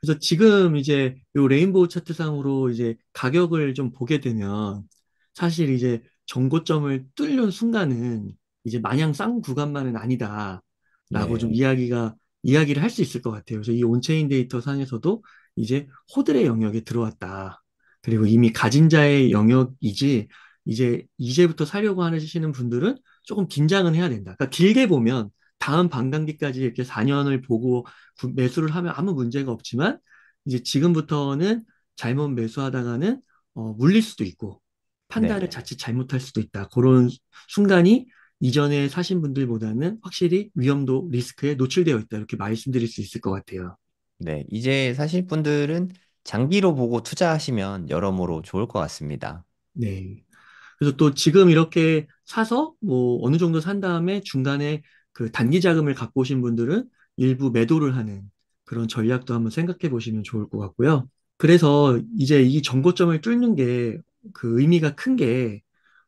그래서 지금 이제 요 레인보우 차트상으로 이제 가격을 좀 보게 되면 사실 이제 정고점을 뚫는 순간은 이제 마냥 싼 구간만은 아니다라고 네. 좀 이야기가 이야기를 할 수 있을 것 같아요. 그래서 이 온체인 데이터 상에서도 이제 호들의 영역에 들어왔다. 그리고 이미 가진 자의 영역이지 이제 이제부터 사려고 하시는 분들은 조금 긴장은 해야 된다. 그러니까 길게 보면 다음 반감기까지 이렇게 4년을 보고 매수를 하면 아무 문제가 없지만 이제 지금부터는 잘못 매수하다가는 어, 물릴 수도 있고 판단을 네. 자칫 잘못할 수도 있다. 그런 순간이 이전에 사신 분들보다는 확실히 위험도 리스크에 노출되어 있다. 이렇게 말씀드릴 수 있을 것 같아요. 네, 이제 사실 분들은 장기로 보고 투자하시면 여러모로 좋을 것 같습니다. 네. 그래서 또 지금 이렇게 사서 뭐 어느 정도 산 다음에 중간에 그 단기 자금을 갖고 오신 분들은 일부 매도를 하는 그런 전략도 한번 생각해 보시면 좋을 것 같고요. 그래서 이제 이 정고점을 뚫는 게 그 의미가 큰 게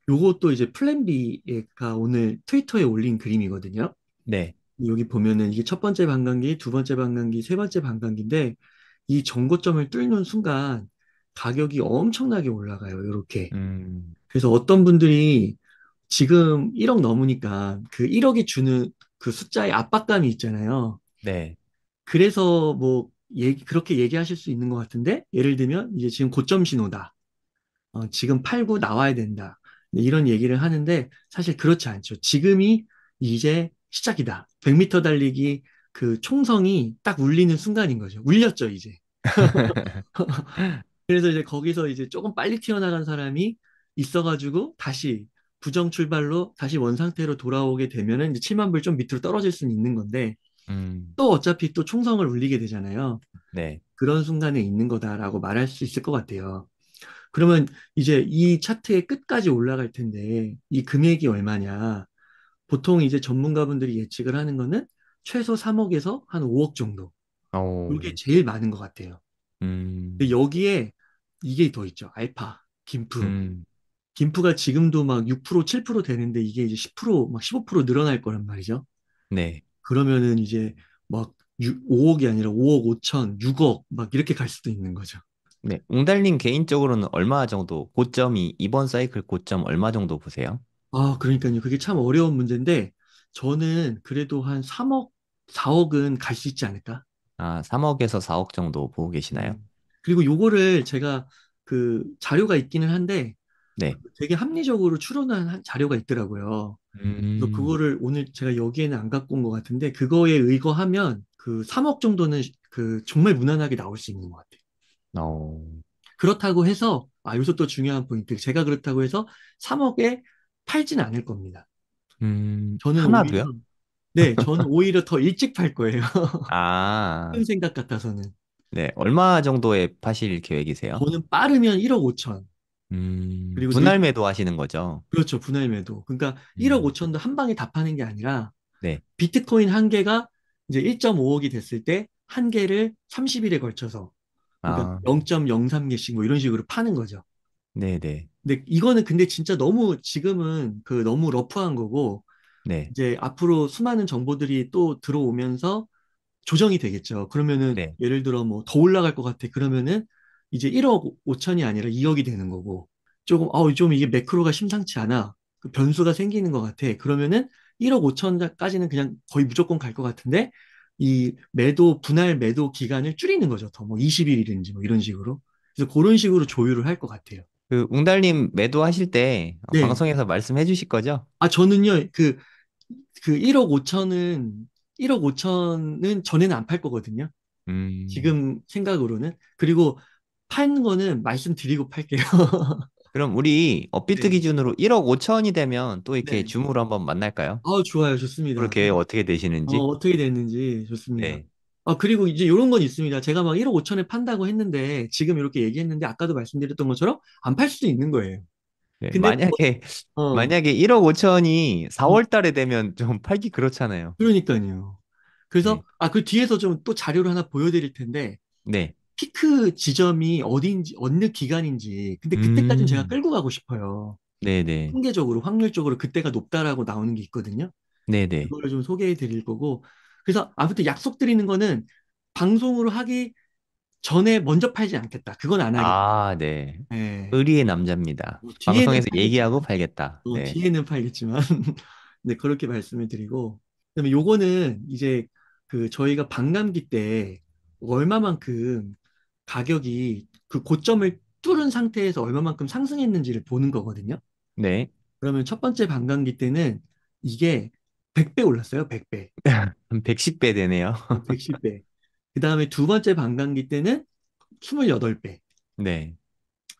요것도 이제 플랜 B가 오늘 트위터에 올린 그림이거든요. 네. 여기 보면은 이게 첫 번째 반감기, 두 번째 반감기, 세 번째 반감기인데 이 정고점을 뚫는 순간 가격이 엄청나게 올라가요. 이렇게. 음. 그래서 어떤 분들이 지금 1억 넘으니까 그 1억이 주는 그 숫자의 압박감이 있잖아요. 네. 그래서 뭐얘 그렇게 얘기하실 수 있는 것 같은데 예를 들면 이제 지금 고점 신호다. 어, 지금 팔고 나와야 된다. 네, 이런 얘기를 하는데 사실 그렇지 않죠. 지금이 이제 시작이다. 100m 달리기 그 총성이 딱 울리는 순간인 거죠. 울렸죠, 이제. 그래서 이제 거기서 이제 조금 빨리 튀어나간 사람이 있어가지고 다시 부정 출발로 다시 원 상태로 돌아오게 되면은 이제 7만 불 좀 밑으로 떨어질 수는 있는 건데 음. 또 어차피 또 총성을 울리게 되잖아요. 네. 그런 순간에 있는 거다라고 말할 수 있을 것 같아요. 그러면 이제 이 차트의 끝까지 올라갈 텐데 이 금액이 얼마냐? 보통 이제 전문가분들이 예측을 하는 거는 최소 3억에서 한 5억 정도. 오. 어. 이게 제일 많은 것 같아요. 음. 근데 여기에 이게 더 있죠. 알파, 김프. 음. 김프가 지금도 막 6%, 7% 되는데 이게 이제 10%, 막 15% 늘어날 거란 말이죠. 네. 그러면은 이제 막 6, 5억이 아니라 5억 5천, 6억 막 이렇게 갈 수도 있는 거죠. 네. 웅달님 개인적으로는 얼마 정도 고점이 이번 사이클 고점 얼마 정도 보세요? 아, 그러니까요. 그게 참 어려운 문제인데 저는 그래도 한 3억, 4억은 갈 수 있지 않을까? 아, 3억에서 4억 정도 보고 계시나요? 음. 그리고 요거를 제가 그 자료가 있기는 한데 네. 그 되게 합리적으로 추론한 자료가 있더라고요. 음. 그거를 오늘 제가 여기에는 안 갖고 온 것 같은데 그거에 의거하면 그 3억 정도는 그 정말 무난하게 나올 수 있는 것 같아요. 어. 그렇다고 해서 아 여기서 또 중요한 포인트 제가 그렇다고 해서 3억에 팔진 않을 겁니다. 음, 저는 하나도요? 오히려, 네, 저는 오히려 더 일찍 팔 거예요. 아. 큰 생각 같아서는. 네, 얼마 정도에 파실 계획이세요? 저는 빠르면 1억 5천. 음. 그리고 분할 매도 하시는 거죠. 그렇죠. 분할 매도. 그러니까 1억 음. 5천도 한 방에 다 파는 게 아니라 네. 비트코인 한 개가 이제 1.5억이 됐을 때 한 개를 30일에 걸쳐서 그러니까 아, 0.03개씩 뭐 이런 식으로 파는 거죠. 네네. 근데 이거는 근데 진짜 너무 지금은 그 너무 러프한 거고 네. 이제 앞으로 수많은 정보들이 또 들어오면서 조정이 되겠죠. 그러면은 네. 예를 들어 뭐 더 올라갈 것 같아. 그러면은 이제 1억 5천이 아니라 2억이 되는 거고 조금 아우 좀 이게 매크로가 심상치 않아 그 변수가 생기는 것 같아 그러면은 1억 5천까지는 그냥 거의 무조건 갈 것 같은데 이 매도 분할 매도 기간을 줄이는 거죠 더 뭐 20일이든지 뭐 이런 식으로 그래서 그런 식으로 조율을 할 것 같아요. 그 웅달님 매도하실 때 네. 방송에서 말씀해 주실 거죠? 아 저는요 그그 그 1억 그 5천은 1억 5천은 전에는 안 팔 거거든요. 음... 지금 생각으로는 그리고 파는 거는 말씀드리고 팔게요. 그럼 우리 업비트 네. 기준으로 1억 5천이 되면 또 이렇게 네. 줌으로 한번 만날까요? 아, 좋아요. 좋습니다. 그렇게 어떻게 되시는지. 어, 떻게 됐는지 좋습니다. 네. 아, 그리고 이제 이런 건 있습니다. 제가 막 1억 5천에 판다고 했는데 지금 이렇게 얘기했는데 아까도 말씀드렸던 것처럼 안 팔 수도 있는 거예요. 네, 근데 뭐 만약에 어. 만약에 1억 5천이 4월 음. 달에 되면 좀 팔기 그렇잖아요. 그러니까요. 그래서 네. 아그 뒤에서 좀 또 자료를 하나 보여드릴 텐데 네. 피크 지점이 어디지 어느 기간인지 근데 그때까지는 음. 제가 끌고 가고 싶어요. 네네. 통계적으로 확률적으로 그때가 높다라고 나오는 게 있거든요. 네네. 그거를 좀 소개해 드릴 거고 그래서 아무튼 약속 드리는 거는 방송으로 하기 전에 먼저 팔지 않겠다. 그건 안 하겠다. 아, 네. 네. 의리의 남자입니다. 뭐 방송에서 얘기하고 팔겠다. 뭐 네. 뒤에는 팔겠지만 네 그렇게 말씀을 드리고 그다음에 요거는 이제 그 저희가 박감기때 얼마만큼 가격이 그 고점을 뚫은 상태에서 얼마만큼 상승했는지를 보는 거거든요. 네. 그러면 첫 번째 반감기 때는 이게 100배 올랐어요. 100배. 110배 되네요. 110배. 어, 그다음에 두 번째 반감기 때는 28배. 네.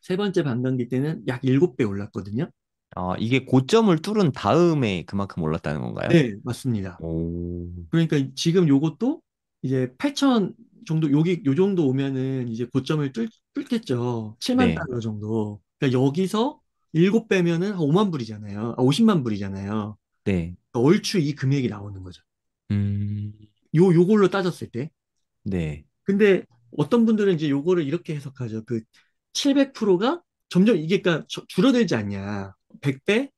세 번째 반감기 때는 약 7배 올랐거든요. 아, 이게 고점을 뚫은 다음에 그만큼 올랐다는 건가요? 네, 맞습니다. 오. 그러니까 지금 요것도 이제 8천 정도 여기 요 정도 오면은 이제 고점을 뚫, 뚫겠죠. 7만 네. 달러 정도. 그러니까 여기서 일곱 빼면은 한 5만 불이잖아요. 아, 50만 불이잖아요. 네. 그러니까 얼추 이 금액이 나오는 거죠. 음. 요 요걸로 따졌을 때. 네. 근데 어떤 분들은 이제 요거를 이렇게 해석하죠. 그 700%가 점점 이게 그러니까 줄어들지 않냐. 100배,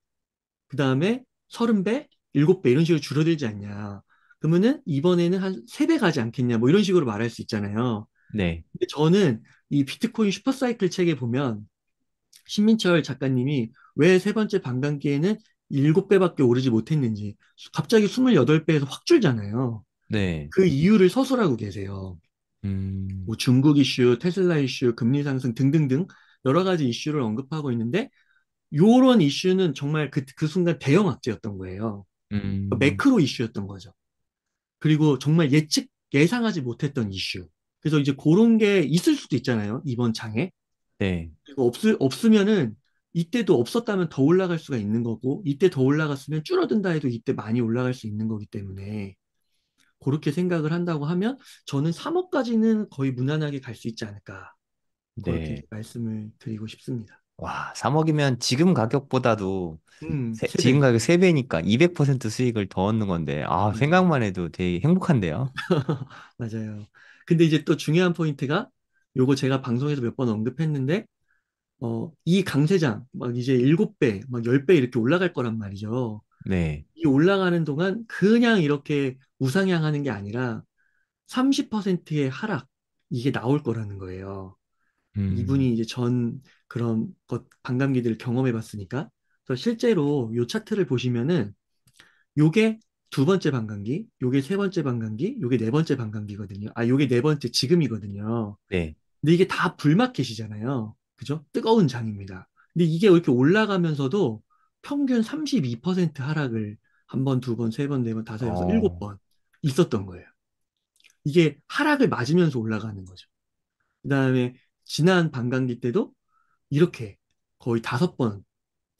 그 다음에 30배, 7배 이런 식으로 줄어들지 않냐. 그러면은 이번에는 한 세 배 가지 않겠냐 뭐 이런 식으로 말할 수 있잖아요. 네. 근데 저는 이 비트코인 슈퍼사이클 책에 보면 신민철 작가님이 왜 세 번째 반감기에는 일곱 배밖에 오르지 못했는지 갑자기 스물여덟 배에서확 줄잖아요. 네. 그 이유를 서술하고 계세요. 음... 뭐 중국 이슈, 테슬라 이슈, 금리 상승 등등등 여러 가지 이슈를 언급하고 있는데 요런 이슈는 정말 그, 그 순간 대형 악재였던 거예요. 음... 그러니까 매크로 이슈였던 거죠. 그리고 정말 예측, 예상하지 못했던 이슈. 그래서 이제 그런 게 있을 수도 있잖아요. 이번 장에. 네. 그리고 없, 없으면은 이때도 없었다면 더 올라갈 수가 있는 거고, 이때 더 올라갔으면 줄어든다 해도 이때 많이 올라갈 수 있는 거기 때문에, 그렇게 생각을 한다고 하면, 저는 3억까지는 거의 무난하게 갈 수 있지 않을까. 그렇게 네. 말씀을 드리고 싶습니다. 와, 3억이면 지금 가격보다도 음, 세- 지금 가격 3배니까 200% 수익을 더 얻는 건데, 아, 맞아요. 음. 생각만 해도 되게 행복한데요? 맞아요. 근데 이제 또 중요한 포인트가 요거 제가 방송에서 몇 번 언급했는데 어, 이 강세장 막 이제 7배, 막 10배 이렇게 올라갈 거란 말이죠. 네. 이 올라가는 동안 그냥 이렇게 우상향하는 게 아니라 30%의 하락 이게 나올 거라는 거예요. 이분이 음. 이제 전 그런 것 반감기들을 경험해 봤으니까 그래서 실제로 요 차트를 보시면은 요게 두 번째 반감기, 요게 세 번째 반감기, 요게 네 번째 반감기거든요. 아, 요게 네 번째 지금이거든요. 네. 근데 이게 다 불마켓이잖아요. 그죠? 뜨거운 장입니다. 근데 이게 이렇게 올라가면서도 평균 32% 하락을 한 번, 두 번, 세 번, 네 번, 다섯, 여섯, 어. 일곱 번 있었던 거예요. 이게 하락을 맞으면서 올라가는 거죠. 그 다음에 지난 반감기 때도 이렇게 거의 다섯 번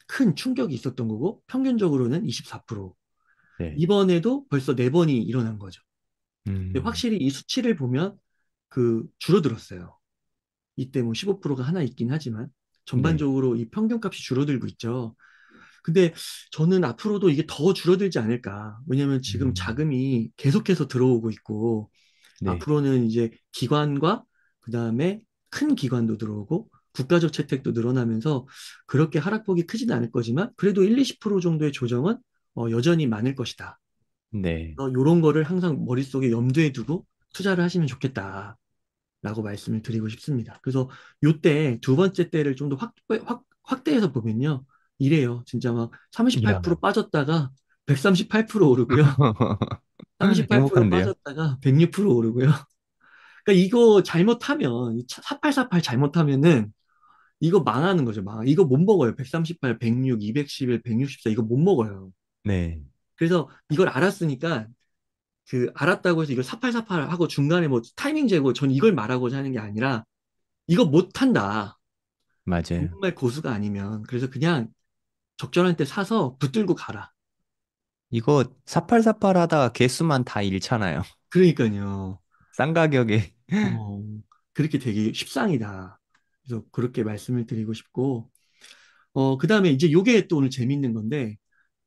큰 충격이 있었던 거고 평균적으로는 24%. 네. 이번에도 벌써 네 번이 일어난 거죠. 음. 확실히 이 수치를 보면 그 줄어들었어요. 이때 뭐 15%가 하나 있긴 하지만 전반적으로 네. 이 평균값이 줄어들고 있죠. 근데 저는 앞으로도 이게 더 줄어들지 않을까. 왜냐면 지금 음. 자금이 계속해서 들어오고 있고, 네. 앞으로는 이제 기관과 그 다음에 큰 기관도 들어오고, 국가적 채택도 늘어나면서 그렇게 하락폭이 크진 않을 거지만 그래도 1, 20% 정도의 조정은 어, 여전히 많을 것이다. 네. 이런 어, 거를 항상 머릿속에 염두에 두고 투자를 하시면 좋겠다. 라고 말씀을 드리고 싶습니다. 그래서 요때 두 번째 때를 좀 더 확대해서 보면요. 이래요. 진짜 막 38% 빠졌다가 138% 오르고요. 38% 빠졌다가 106% 오르고요. 그러니까 이거 잘못하면 4848 잘못하면은 이거 망하는 거죠. 망. 이거 못 먹어요. 138, 106, 211, 164 이거 못 먹어요. 네. 그래서 이걸 알았으니까 그 알았다고 해서 이걸 사팔사팔 하고 중간에 뭐 타이밍 재고 전 이걸 말하고자 하는 게 아니라 이거 못 한다. 맞아요. 정말 고수가 아니면 그래서 그냥 적절한 때 사서 붙들고 가라. 이거 사팔사팔 하다가 개수만 다 잃잖아요. 그러니까요. 싼 가격에. 어, 그렇게 되게 십상이다. 그래서 그렇게 말씀을 드리고 싶고, 어, 그 다음에 이제 요게 또 오늘 재밌는 건데,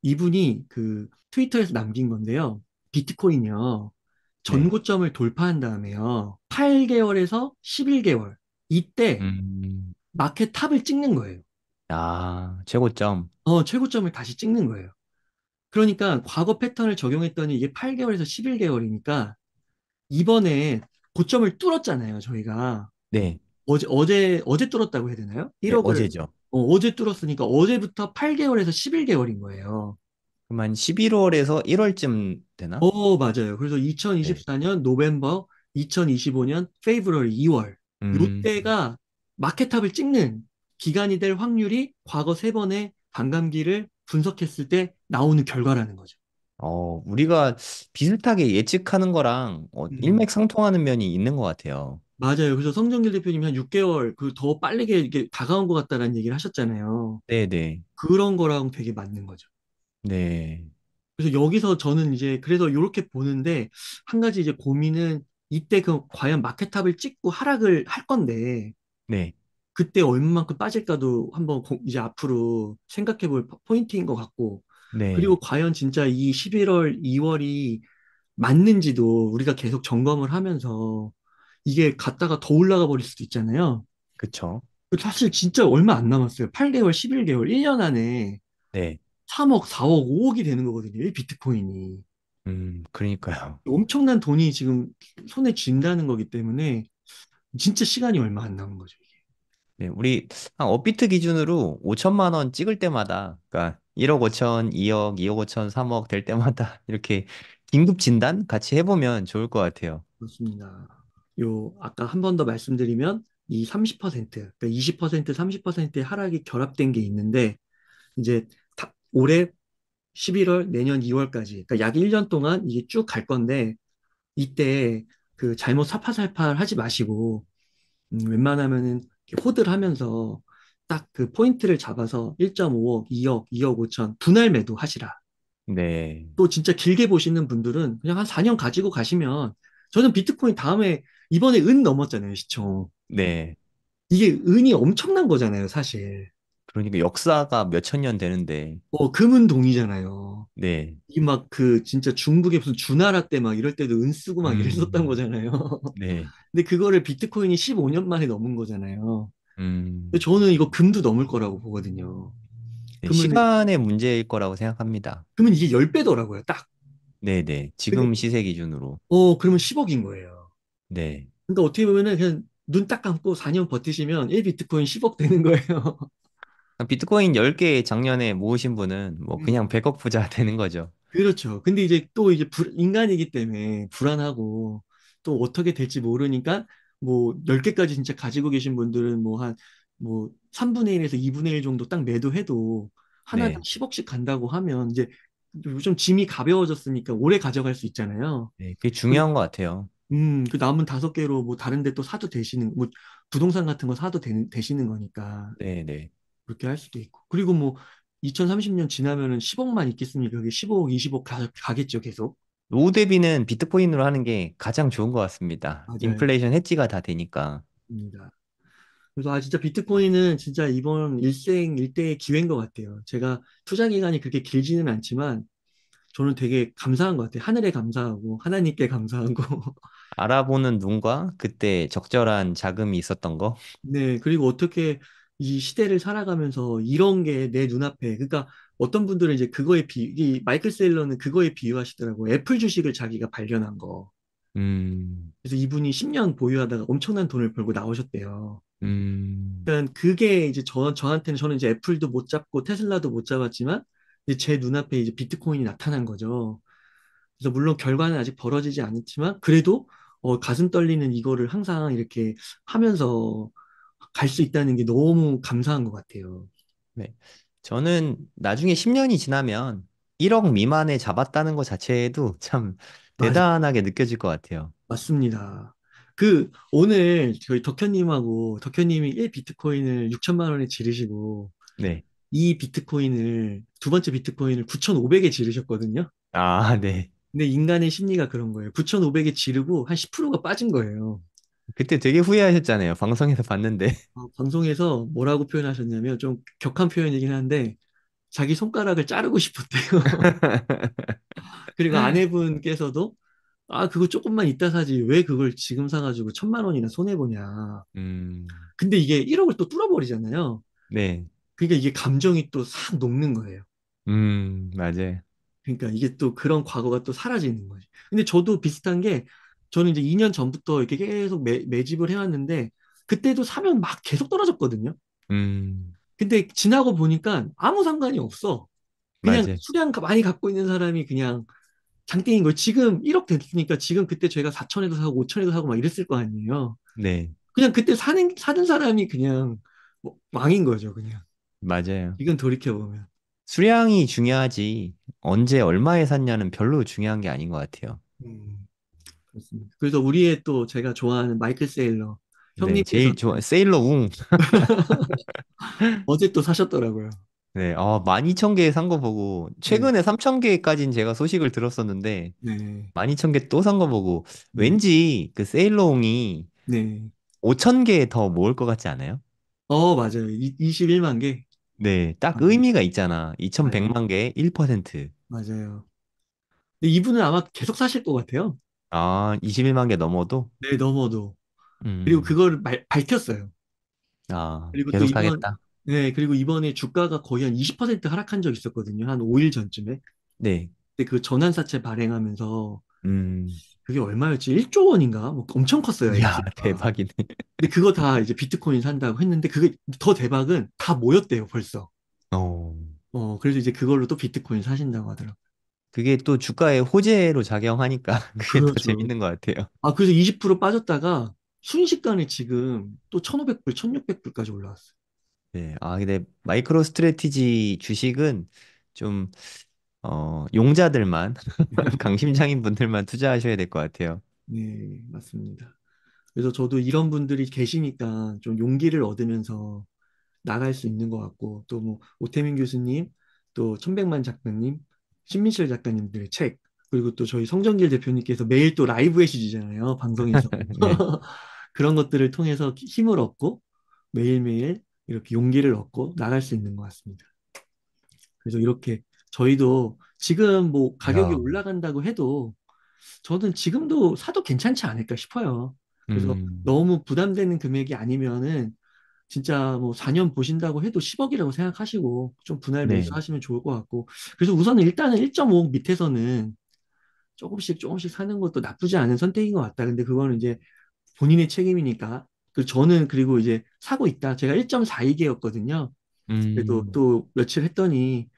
이분이 그 트위터에서 남긴 건데요. 비트코인이요. 네. 전고점을 네. 돌파한 다음에요. 8개월에서 11개월. 이때 음. 마켓 탑을 찍는 거예요. 아, 최고점. 어, 최고점을 다시 찍는 거예요. 그러니까 과거 패턴을 적용했더니 이게 8개월에서 11개월이니까 이번에 고점을 뚫었잖아요, 저희가. 네. 어제 어제 어제 뚫었다고 해야 되나요? 1억을 네, 어제죠. 어, 제 뚫었으니까 어제부터 8개월에서 11개월인 거예요. 그럼 11월에서 1월쯤 되나? 어, 맞아요. 그래서 2024년 네. 노벤버, 2025년 페이브럴 2월. 음. 요때가 마켓탑을 찍는 기간이 될 확률이 과거 세 번의 반감기를 분석했을 때 나오는 결과라는 거죠. 어, 우리가 비슷하게 예측하는 거랑 어, 음. 일맥상통하는 면이 있는 것 같아요. 맞아요. 그래서 성정길 대표님이 한 6개월 그더 빠르게 이게 다가온 것 같다라는 얘기를 하셨잖아요. 네네. 그런 거랑 되게 맞는 거죠. 네. 그래서 여기서 저는 이제 그래서 이렇게 보는데 한 가지 이제 고민은 이때 그 과연 마켓탑을 찍고 하락을 할 건데 네. 그때 얼마만큼 빠질까도 한번 이제 앞으로 생각해 볼 포- 인트인것 같고 네. 그리고 과연 진짜 이 11월, 2월이 맞는지도 우리가 계속 점검을 하면서 이게 갔다가 더 올라가 버릴 수도 있잖아요. 그쵸. 사실 진짜 얼마 안 남았어요. 8개월, 11개월, 1년 안에 네. 3억, 4억, 5억이 되는 거거든요. 이 비트코인이. 음, 그러니까요. 엄청난 돈이 지금 손에 쥔다는 거기 때문에 진짜 시간이 얼마 안 남은 거죠. 이게. 네, 우리 한 업비트 기준으로 5천만 원 찍을 때마다, 그러니까 1억 5천, 2억, 2억 5천, 3억 될 때마다 이렇게 긴급 진단 같이 해보면 좋을 것 같아요. 그렇습니다. 요 아까 한 번 더 말씀드리면 이 30% 그러니까 20% 30%의 하락이 결합된 게 있는데 이제 올해 11월 내년 2월까지 그러니까 약 1년 동안 이게 쭉 갈 건데 이때 그 잘못 사파살팔 하지 마시고 음, 웬만하면은 호들 하면서 딱 그 포인트를 잡아서 1.5억, 2억, 2억 5천 분할 매도 하시라. 네. 또 진짜 길게 보시는 분들은 그냥 한 4년 가지고 가시면 저는 비트코인 다음에 이번에 은 넘었잖아요, 시청. 네. 이게 은이 엄청난 거잖아요, 사실. 그러니까 역사가 몇 천 년 되는데. 어, 금은동이잖아요. 네. 이 막 그 진짜 중국의 무슨 주나라 때 막 이럴 때도 은 쓰고 막 음. 이랬었던 거잖아요. 네. 근데 그거를 비트코인이 15년 만에 넘은 거잖아요. 음. 저는 이거 금도 넘을 거라고 보거든요. 네, 시간의 문제일 거라고 생각합니다. 그러면 이게 10배더라고요, 딱. 네네. 네. 지금 근데, 시세 기준으로. 어, 그러면 10억인 거예요. 네. 그러니까 어떻게 보면은 그냥 눈 딱 감고 4년 버티시면 1비트코인 10억 되는 거예요. 비트코인 10개 작년에 모으신 분은 뭐 네. 그냥 100억 부자 되는 거죠. 그렇죠. 근데 이제 또 이제 불, 인간이기 때문에 불안하고 또 어떻게 될지 모르니까 뭐 10개까지 진짜 가지고 계신 분들은 뭐 한뭐 3분의 뭐 1에서 2분의 1 정도 딱 매도해도 하나당 네. 10억씩 간다고 하면 이제 좀 짐이 가벼워졌으니까 오래 가져갈 수 있잖아요. 네, 그게 중요한 그 것 같아요. 음, 그 남은 다섯 개로 뭐 다른 데또 사도 되시는, 뭐 부동산 같은 거 사도 되, 되시는 거니까. 네네. 그렇게 할 수도 있고. 그리고 뭐 2030년 지나면은 10억만 있겠습니까? 그게 15억, 20억 가, 가겠죠, 계속. 노후 대비는 비트코인으로 하는 게 가장 좋은 것 같습니다. 맞아요. 인플레이션 해지가 다 되니까. 입니다. 그래서 아 진짜 비트코인은 진짜 이번 일생 일대의 기회인 것 같아요. 제가 투자 기간이 그렇게 길지는 않지만 저는 되게 감사한 것 같아요. 하늘에 감사하고 하나님께 감사하고 알아보는 눈과 그때 적절한 자금이 있었던 거. 네, 그리고 어떻게 이 시대를 살아가면서 이런 게 내 눈앞에 그러니까 어떤 분들은 이제 그거에 비, 이 마이클 세일러는 그거에 비유하시더라고 애플 주식을 자기가 발견한 거. 음. 그래서 이분이 10년 보유하다가 엄청난 돈을 벌고 나오셨대요. 음. 그 그게 이제 저, 저한테는 저는 이제 애플도 못 잡고 테슬라도 못 잡았지만 제 눈앞에 이제 비트코인이 나타난 거죠. 그래서 물론 결과는 아직 벌어지지 않았지만 그래도 어, 가슴 떨리는 이거를 항상 이렇게 하면서 갈 수 있다는 게 너무 감사한 것 같아요. 네. 저는 나중에 10년이 지나면 1억 미만에 잡았다는 것 자체도 에참 대단하게 느껴질 것 같아요. 맞습니다. 그 오늘 저희 덕현님하고 덕현님이 1비트코인을 6천만 원에 지르시고 네. 이 비트코인을 두 번째 비트코인을 9,500에 지르셨거든요. 아, 네. 근데 인간의 심리가 그런 거예요. 9,500에 지르고 한 10%가 빠진 거예요. 그때 되게 후회하셨잖아요. 방송에서 봤는데. 어, 방송에서 뭐라고 표현하셨냐면 좀 격한 표현이긴 한데 자기 손가락을 자르고 싶었대요. 그리고 아내분께서도 아 그거 조금만 이따 사지 왜 그걸 지금 사가지고 천만 원이나 손해 보냐. 음. 근데 이게 1억을 또 뚫어버리잖아요. 네. 그러니까 이게 감정이 또 싹 녹는 거예요. 음, 맞아 그러니까 이게 또 그런 과거가 또 사라지는 거지. 근데 저도 비슷한 게 저는 이제 2년 전부터 이렇게 계속 매, 매집을 해왔는데 그때도 사면 막 계속 떨어졌거든요. 음. 근데 지나고 보니까 아무 상관이 없어. 그냥 맞아 수량 많이 갖고 있는 사람이 그냥 장땡인 거예요. 지금 1억 됐으니까 지금 그때 저가 4천에도 사고 5천에도 사고 막 이랬을 거 아니에요. 네. 그냥 그때 사는 사는 사람이 그냥 뭐 왕인 거죠, 그냥. 맞아요. 이건 돌이켜보면. 수량이 중요하지 언제 얼마에 샀냐는 별로 중요한 게 아닌 것 같아요. 음, 그렇습니다. 그래서 우리의 또 제가 좋아하는 마이클 세일러 형님 네, 제일 좋아 세일러 웅. 어제 또 사셨더라고요. 네, 아, 12,000개 산 거 보고 최근에 3,000개까지는 제가 소식을 들었었는데 네. 12,000개 또 산 거 보고 네. 왠지 그 세일러 웅이 네. 5,000개 더 모을 것 같지 않아요? 어, 맞아요. 21만 개. 네, 딱 아, 네. 의미가 있잖아. 2100만 개에 1%. 맞아요. 근데 이분은 아마 계속 사실 것 같아요. 아, 21만 개 넘어도? 네, 넘어도. 그리고 음, 그걸 말- 밝혔어요. 아, 그리고 또 계속 이번, 사겠다. 네, 그리고 이번에 주가가 거의 한 20% 하락한 적이 있었거든요. 한 5일 전쯤에. 네, 근데 그 전환사채 발행하면서 음, 그게 얼마였지? 1조 원인가? 뭐 엄청 컸어요. 야, 대박이네. 근데 그거 다 이제 비트코인 산다고 했는데 그게 더 대박은 다 모였대요, 벌써. 어. 어, 그래서 이제 그걸로 또 비트코인 사신다고 하더라고 그게 또 주가의 호재로 작용하니까 그게 그렇죠. 더 재밌는 것 같아요. 아, 그래서 20% 빠졌다가 순식간에 지금 또 1,500불, 1,600불까지 올라왔어요. 네. 아, 근데 마이크로 스트레티지 주식은 좀 어, 용자들만 강심장인 분들만 투자하셔야 될 것 같아요. 네, 맞습니다. 그래서 저도 이런 분들이 계시니까 좀 용기를 얻으면서 나갈 수 있는 것 같고 또뭐 오태민 교수님, 또 천백만 작가님, 신민철 작가님들의 책 그리고 또 저희 성정길 대표님께서 매일 또 라이브 해주시잖아요 방송에서 네. 그런 것들을 통해서 힘을 얻고 매일매일 이렇게 용기를 얻고 나갈 수 있는 것 같습니다. 그래서 이렇게 저희도 지금 뭐 가격이 야. 올라간다고 해도 저는 지금도 사도 괜찮지 않을까 싶어요. 그래서 음. 너무 부담되는 금액이 아니면은 진짜 뭐 4년 보신다고 해도 10억이라고 생각하시고 좀 분할 네. 매수 하시면 좋을 것 같고 그래서 우선 일단은 1.5억 밑에서는 조금씩 조금씩 사는 것도 나쁘지 않은 선택인 것 같다. 근데 그거는 이제 본인의 책임이니까 그 저는 그리고 이제 사고 있다. 제가 1.42개였거든요. 음. 그래도 또 며칠 했더니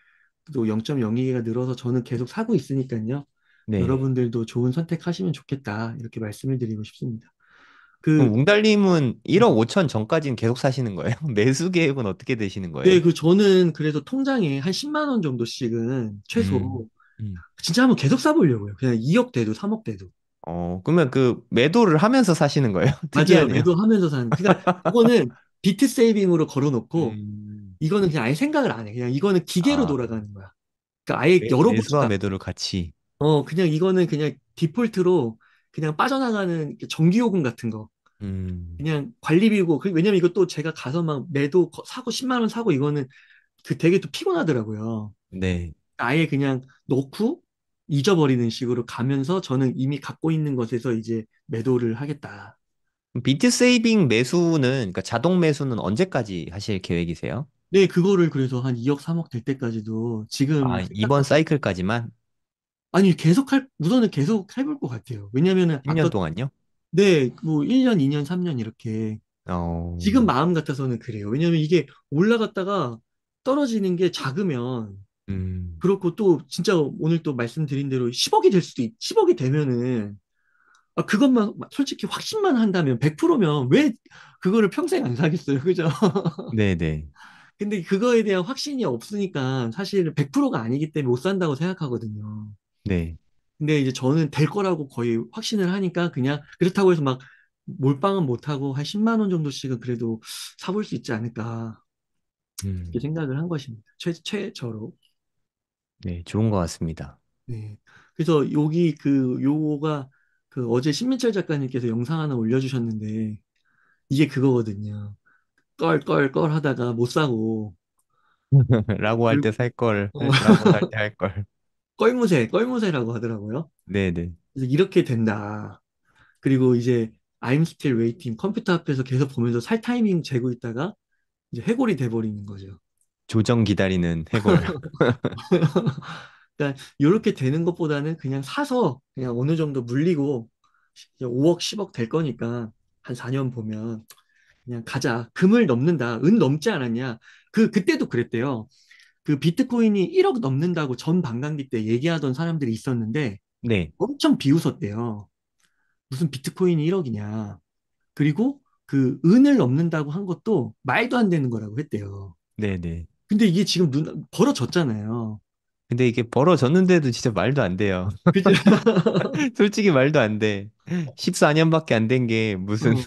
또 0.02가 늘어서 저는 계속 사고 있으니까요. 네. 여러분들도 좋은 선택하시면 좋겠다 이렇게 말씀을 드리고 싶습니다. 그 웅달님은 1억 5천 전까지는 계속 사시는 거예요? 매수 계획은 어떻게 되시는 거예요? 네, 그 저는 그래서 통장에 한 10만 원 정도씩은 최소 음, 음. 진짜 한번 계속 사보려고요. 그냥 2억 대도 3억 대도. 어, 그러면 그 매도를 하면서 사시는 거예요? 맞아요 매도하면서 사는. 그러니까 그거는 비트 세이빙으로 걸어놓고 음. 이거는 그냥 아예 생각을 안 해. 그냥 이거는 기계로 아. 돌아가는 거야. 그러니까 아예 매, 열어보지매도를 같이. 어, 그냥 이거는 그냥 디폴트로 그냥 빠져나가는 전기요금 같은 거. 음. 그냥 관리비고, 그- 왜냐면 이거 또 제가 가서 막 매도 사고 10만 원 사고 이거는 그 되게 또 피곤하더라고요. 네. 그러니까 아예 그냥 넣고 잊어버리는 식으로 가면서 저는 이미 갖고 있는 것에서 이제 매도를 하겠다. 비트 세이빙 매수는, 그러니까 자동 매수는 언제까지 하실 계획이세요? 네, 그거를 그래서 한 2억, 3억 될 때까지도 지금 아, 이번 사이클까지만? 아니, 계속 할, 우선은 계속 해볼 것 같아요. 왜냐면은 10년 아까, 동안요? 네, 뭐 1년, 2년, 3년 이렇게. 어... 지금 마음 같아서는 그래요. 왜냐면 이게 올라갔다가 떨어지는 게 작으면 음... 그렇고 또 진짜 오늘 또 말씀드린 대로 10억이 될 수도 있, 10억이 되면은 아, 그것만 솔직히 확신만 한다면 100%면 왜 그거를 평생 안 사겠어요. 그죠? 네네. 네. 근데 그거에 대한 확신이 없으니까 사실 100%가 아니기 때문에 못 산다고 생각하거든요. 네. 근데 이제 저는 될 거라고 거의 확신을 하니까 그냥 그렇다고 해서 막 몰빵은 못하고 한 10만 원 정도씩은 그래도 사볼 수 있지 않을까 음. 이렇게 생각을 한 것입니다. 최, 최저로. 네, 좋은 것 같습니다. 네. 그래서 여기 그 요거가 그 어제 신민철 작가님께서 영상 하나 올려주셨는데 이게 그거거든요. 껄껄껄 하다가 못 사고 라고 할 때 살 걸, 어, 네, 라고 할 때 할 걸. 껄무새, 껄무새라고 하더라고요. 네네. 그래서 이렇게 된다. 그리고 이제 I'm still waiting 컴퓨터 앞에서 계속 보면서 살 타이밍 재고 있다가 이제 해골이 돼버리는 거죠. 조정 기다리는 해골. 그러니까 이렇게 되는 것보다는 그냥 사서 그냥 어느 정도 물리고 5억, 10억 될 거니까 한 4년 보면 그냥 가자. 금을 넘는다. 은 넘지 않았냐. 그, 그때도 그랬대요. 그 비트코인이 1억 넘는다고 전 반감기 때 얘기하던 사람들이 있었는데 네. 엄청 비웃었대요. 무슨 비트코인이 1억이냐. 그리고 그 은을 넘는다고 한 것도 말도 안 되는 거라고 했대요. 네네. 네. 근데 이게 지금 눈 벌어졌잖아요. 근데 이게 벌어졌는데도 진짜 말도 안 돼요. 솔직히 말도 안 돼. 14년밖에 안 된 게 무슨 어.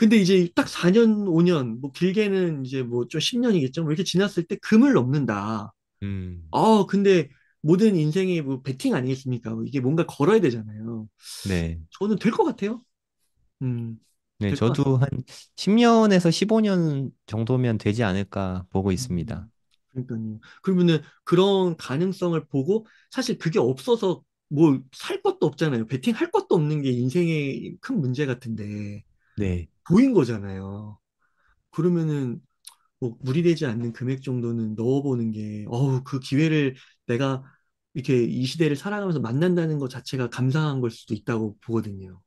근데 이제 딱 4년, 5년, 뭐 길게는 이제 뭐 좀 10년이겠죠. 뭐 이렇게 지났을 때 금을 넘는다. 음. 아, 근데 모든 인생이뭐 베팅 아니겠습니까? 뭐 이게 뭔가 걸어야 되잖아요. 네. 저는 될 것 같아요. 음. 네, 저도 한 10년에서 15년 정도면 되지 않을까 보고 있습니다. 음, 그러니까요. 그러면은 그런 가능성을 보고 사실 그게 없어서 뭐 살 것도 없잖아요. 베팅할 것도 없는 게 인생의 큰 문제 같은데. 네. 보인 거잖아요. 그러면은 뭐 무리되지 않는 금액 정도는 넣어보는 게 어우 그 기회를 내가 이렇게 이 시대를 살아가면서 만난다는 것 자체가 감사한 걸 수도 있다고 보거든요.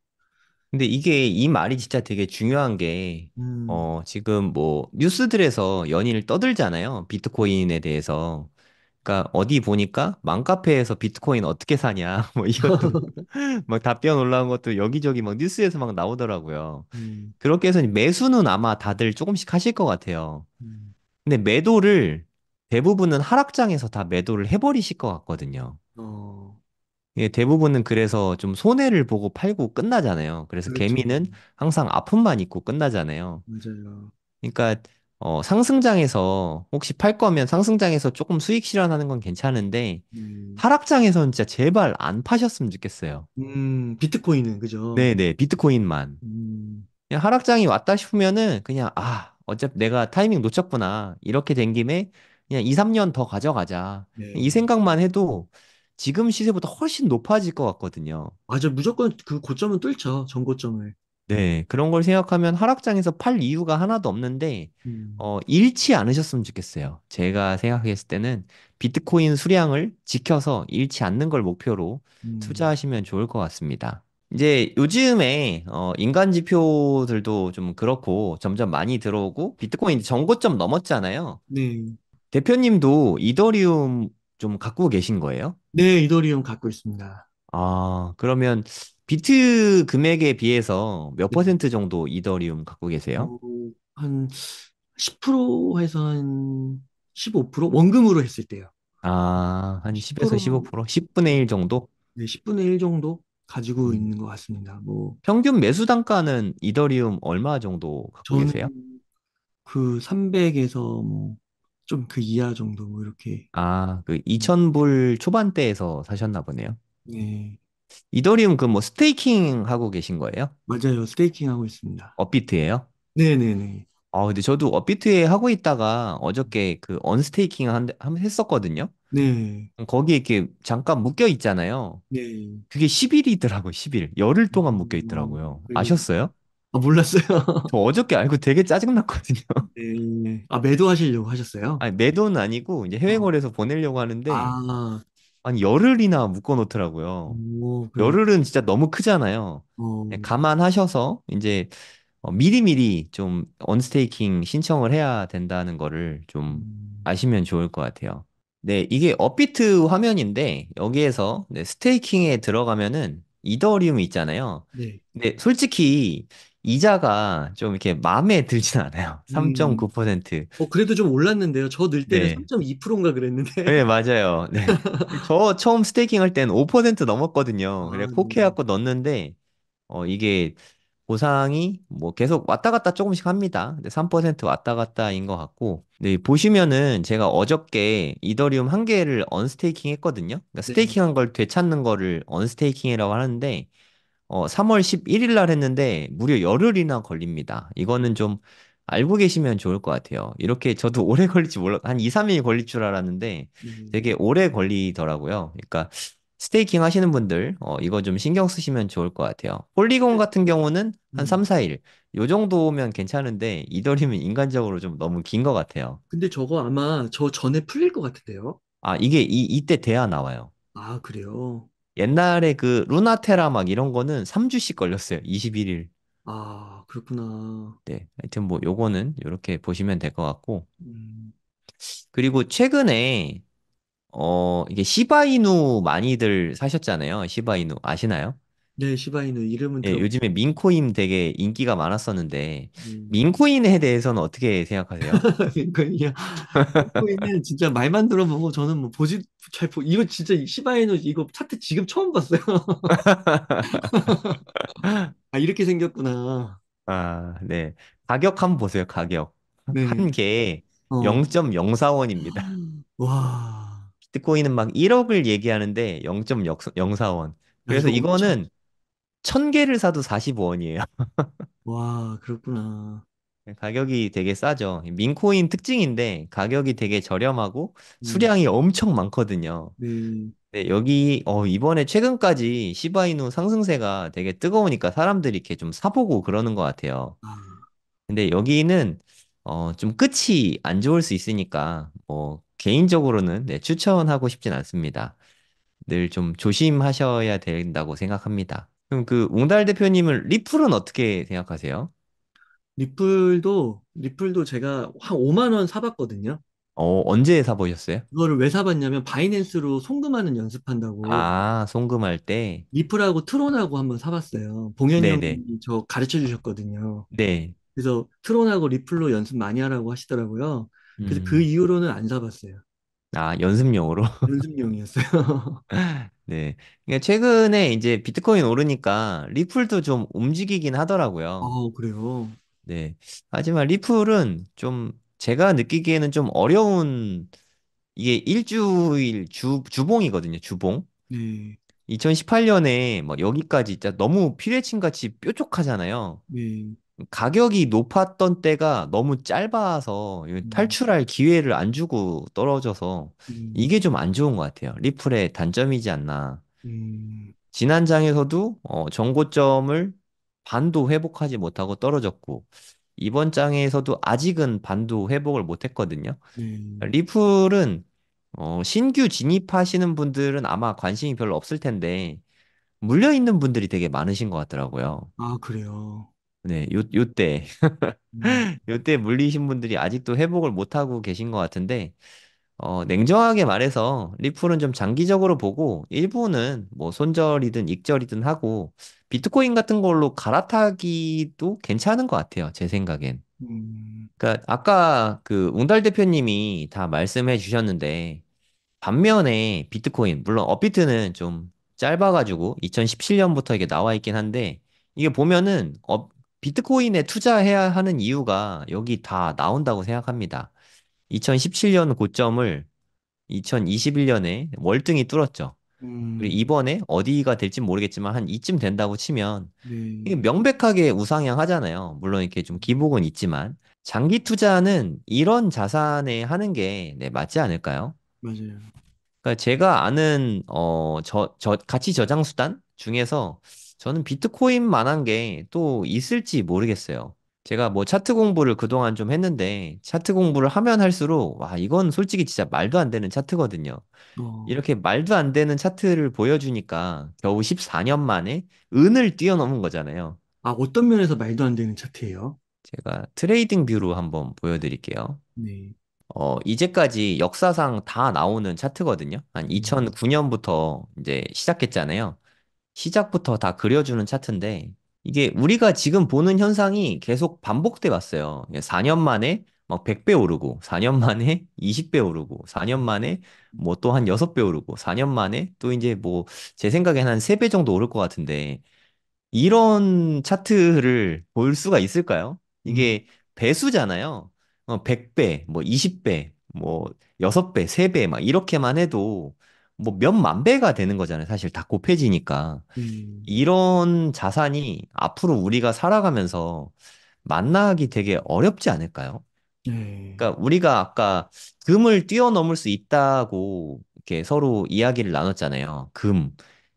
근데 이게 이 말이 진짜 되게 중요한 게, 음. 어, 지금 뭐, 뉴스들에서 연인을 떠들잖아요. 비트코인에 대해서. 그러니까 어디 보니까 맘카페에서 비트코인 어떻게 사냐 뭐이것도막 답변 올라온 것도 여기저기 막 뉴스에서 막 나오더라고요. 음. 그렇게 해서 매수는 아마 다들 조금씩 하실 것 같아요. 음. 근데 매도를 대부분은 하락장에서 다 매도를 해버리실 것 같거든요. 어. 예, 대부분은 그래서 좀 손해를 보고 팔고 끝나잖아요. 그래서 그렇죠. 개미는 항상 아픔만 있고 끝나잖아요. 맞아요. 그러니까 어, 상승장에서 혹시 팔 거면 상승장에서 조금 수익 실현하는 건 괜찮은데 음. 하락장에서는 진짜 제발 안 파셨으면 좋겠어요. 음, 비트코인은 그죠? 네네, 비트코인만. 음. 그냥 하락장이 왔다 싶으면은 그냥 아, 어차피 내가 타이밍 놓쳤구나. 이렇게 된 김에 그냥 2, 3년 더 가져가자. 네. 이 생각만 해도 지금 시세보다 훨씬 높아질 것 같거든요. 맞아, 무조건 그 고점은 뚫죠, 전고점을. 네, 그런 걸 생각하면 하락장에서 팔 이유가 하나도 없는데, 음. 어, 잃지 않으셨으면 좋겠어요. 제가 생각했을 때는 비트코인 수량을 지켜서 잃지 않는 걸 목표로 음. 투자하시면 좋을 것 같습니다. 이제 요즘에 어, 인간 지표들도 좀 그렇고 점점 많이 들어오고 비트코인 정고점 넘었잖아요. 네. 대표님도 이더리움 좀 갖고 계신 거예요? 네, 이더리움 갖고 있습니다. 아, 그러면 비트 금액에 비해서 몇 네. 퍼센트 정도 이더리움 갖고 계세요? 한10% 해서 한15% 원금으로 했을 때요. 아, 한 10에서 15%? 10분의 1 정도? 네, 10분의 1 정도 가지고 음. 있는 것 같습니다. 뭐 평균 매수 단가는 이더리움 얼마 정도 갖고 계세요? 그 300에서 뭐좀 그 이하 정도 뭐 이렇게. 아, 그 2,000불 초반대에서 사셨나 보네요. 네. 이더리움 그 뭐 스테이킹 하고 계신 거예요? 맞아요. 스테이킹 하고 있습니다. 업비트예요? 네네네. 아, 근데 저도 업비트에 하고 있다가 어저께 그 언스테이킹 한, 한- 했었거든요. 네. 거기에 이렇게 잠깐 묶여 있잖아요. 네. 그게 10일이더라고요, 10일. 열흘 동안 묶여 있더라고요. 그 아셨어요? 아, 몰랐어요. 저 어저께 알고 되게 짜증났거든요. 네. 아, 매도하시려고 하셨어요? 아니, 매도는 아니고 이제 해외 아. 거래소 보내려고 하는데 아, 아니 열흘이나 묶어 놓더라고요. 그래. 열흘은 진짜 너무 크잖아요. 어. 네, 감안하셔서 이제 어, 미리미리 좀 언스테이킹 신청을 해야 된다는 거를 좀 음. 아시면 좋을 것 같아요. 네, 이게 업비트 화면인데 여기에서 네, 스테이킹에 들어가면은 이더리움 있잖아요. 네. 근데 솔직히 이자가 좀 이렇게 마음에 들진 않아요. 3.9%. 음. 어, 그래도 좀 올랐는데요. 저 늘 때는 네. 3.2%인가 그랬는데. 네, 맞아요. 네. 저 처음 스테이킹 할 때는 5% 넘었거든요. 그래, 아, 폭해갖고 네. 넣었는데, 어, 이게 보상이 뭐 계속 왔다 갔다 조금씩 합니다. 근데 3% 왔다 갔다인 것 같고, 네, 보시면은 제가 어저께 이더리움 한 개를 언스테이킹 했거든요. 그러니까 네. 스테이킹 한 걸 되찾는 거를 언스테이킹이라고 하는데, 어, 3월 11일 날 했는데 무려 열흘이나 걸립니다. 이거는 좀 알고 계시면 좋을 것 같아요. 이렇게 저도 오래 걸릴지 몰라, 한 2, 3일 걸릴 줄 알았는데 되게 음. 오래 걸리더라고요. 그러니까 스테이킹 하시는 분들, 어, 이거 좀 신경 쓰시면 좋을 것 같아요. 폴리곤 네. 같은 경우는 한 3, 4일. 음. 요 정도면 괜찮은데, 이더리면 인간적으로 좀 너무 긴 것 같아요. 근데 저거 아마 저 전에 풀릴 것 같은데요? 아, 이게 이, 이때 돼야 나와요. 아, 그래요? 옛날에 그 루나테라 막 이런 거는 3주씩 걸렸어요. 21일. 아, 그렇구나. 네. 하여튼 뭐 요거는 요렇게 보시면 될 것 같고. 음. 그리고 최근에 어 이게 시바이누 많이들 사셨잖아요. 시바이누 아시나요? 네, 시바이누 이름은 예, 네, 들어봤어요. 요즘에 민코인 되게 인기가 많았었는데 음. 민코인에 대해서는 어떻게 생각하세요? 민코인이요? 민코인은 진짜 말만 들어보고 저는 뭐 보지 잘 보, 이거 진짜 시바이누 이거 차트 지금 처음 봤어요. 아, 이렇게 생겼구나. 아, 네. 가격 한번 보세요, 가격. 네. 한 개에 어. 0.04원입니다. 와. 비트코인은 막 1억을 얘기하는데 0.04원. 그래서 이거는 천개를 사도 45원이에요. 와, 그렇구나. 가격이 되게 싸죠. 민코인 특징인데 가격이 되게 저렴하고 음. 수량이 엄청 많거든요. 네. 네, 여기 어, 이번에 최근까지 시바이누 상승세가 되게 뜨거우니까 사람들이 이렇게 좀 사보고 그러는 것 같아요. 아. 근데 여기는 어, 좀 끝이 안 좋을 수 있으니까 뭐 개인적으로는 네, 추천하고 싶진 않습니다. 늘 좀 조심하셔야 된다고 생각합니다. 그럼 그 웅달 대표님을 리플은 어떻게 생각하세요? 리플도 리플도 제가 한 5만 원 사봤거든요. 어, 언제 사보셨어요? 이거를 왜 사봤냐면 바이낸스로 송금하는 연습한다고 아, 송금할 때? 리플하고 트론하고 한번 사봤어요. 봉현이 네네. 형님이 저 가르쳐 주셨거든요. 네. 그래서 트론하고 리플로 연습 많이 하라고 하시더라고요. 그래서 그 음. 이후로는 안 사봤어요. 아, 연습용으로? 연습용이었어요. 네. 그러니까 최근에 이제 비트코인 오르니까 리플도 좀 움직이긴 하더라고요. 아, 그래요. 네. 하지만 리플은 좀 제가 느끼기에는 좀 어려운 이게 일주일 주 주봉이거든요. 주봉. 네, 2018년에 막 뭐 여기까지 진짜 너무 피뢰침 같이 뾰족하잖아요. 네. 가격이 높았던 때가 너무 짧아서 음. 탈출할 기회를 안 주고 떨어져서 음. 이게 좀 안 좋은 것 같아요. 리플의 단점이지 않나. 음, 지난 장에서도 어, 정고점을 반도 회복하지 못하고 떨어졌고, 이번 장에서도 아직은 반도 회복을 못했거든요. 음. 리플은 어, 신규 진입하시는 분들은 아마 관심이 별로 없을 텐데, 물려있는 분들이 되게 많으신 것 같더라고요. 아, 그래요. 네, 요, 요때. 음. 요때 물리신 분들이 아직도 회복을 못하고 계신 것 같은데, 어, 냉정하게 말해서 리플은 좀 장기적으로 보고 일부는 뭐 손절이든 익절이든 하고 비트코인 같은 걸로 갈아타기도 괜찮은 것 같아요. 제 생각엔. 음. 그러니까 아까 그 웅달 대표님이 다 말씀해 주셨는데 반면에 비트코인 물론 업비트는 좀 짧아가지고 2017년부터 이게 나와 있긴 한데 이게 보면은 업, 비트코인에 투자해야 하는 이유가 여기 다 나온다고 생각합니다. 2017년 고점을 2021년에 월등히 뚫었죠. 음. 그리고 이번에 어디가 될지 모르겠지만 한 이쯤 된다고 치면 네. 이게 명백하게 우상향 하잖아요. 물론 이렇게 좀 기복은 있지만 장기 투자는 이런 자산에 하는 게 네, 맞지 않을까요? 맞아요. 그러니까 제가 아는 어, 저, 저 가치 저장 수단 중에서 저는 비트코인만한 게 또 있을지 모르겠어요. 제가 뭐 차트 공부를 그동안 좀 했는데 차트 공부를 하면 할수록 와 이건 솔직히 진짜 말도 안 되는 차트거든요. 어. 이렇게 말도 안 되는 차트를 보여주니까 겨우 14년 만에 은을 뛰어넘은 거잖아요. 아, 어떤 면에서 말도 안 되는 차트예요? 제가 트레이딩 뷰로 한번 보여드릴게요. 네. 어, 이제까지 역사상 다 나오는 차트거든요. 한 2009년부터 음. 이제 시작했잖아요. 시작부터 다 그려주는 차트인데 이게 우리가 지금 보는 현상이 계속 반복돼 왔어요. 4년 만에 막 100배 오르고, 4년 만에 20배 오르고, 4년 만에 뭐 또 한 6배 오르고, 4년 만에 또 이제 뭐 제생각에는한 3배 정도 오를 것 같은데 이런 차트를 볼 수가 있을까요? 이게 음. 배수잖아요. 100배, 어, 뭐 20배, 뭐 6배, 3배 막 이렇게만 해도 뭐 몇 만 배가 되는 거잖아요. 사실 다 곱해지니까. 음. 이런 자산이 앞으로 우리가 살아가면서 만나기 되게 어렵지 않을까요? 음. 그러니까 우리가 아까 금을 뛰어넘을 수 있다고 이렇게 서로 이야기를 나눴잖아요. 금.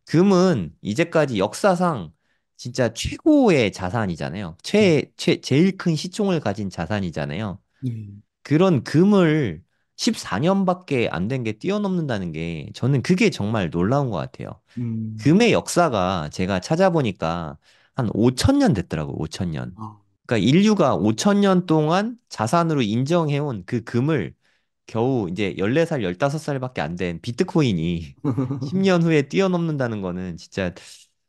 금은 이제까지 역사상 진짜 최고의 자산이잖아요. 최, 음. 최, 제일 큰 시총을 가진 자산이잖아요. 네. 그런 금을 14년밖에 안 된 게 뛰어넘는다는 게 저는 그게 정말 놀라운 것 같아요. 음. 금의 역사가 제가 찾아보니까 한 5천 년 됐더라고요. 5천 년. 어. 그러니까 인류가 5천 년 동안 자산으로 인정해온 그 금을 겨우 이제 14살, 15살밖에 안 된 비트코인이 10년 후에 뛰어넘는다는 거는 진짜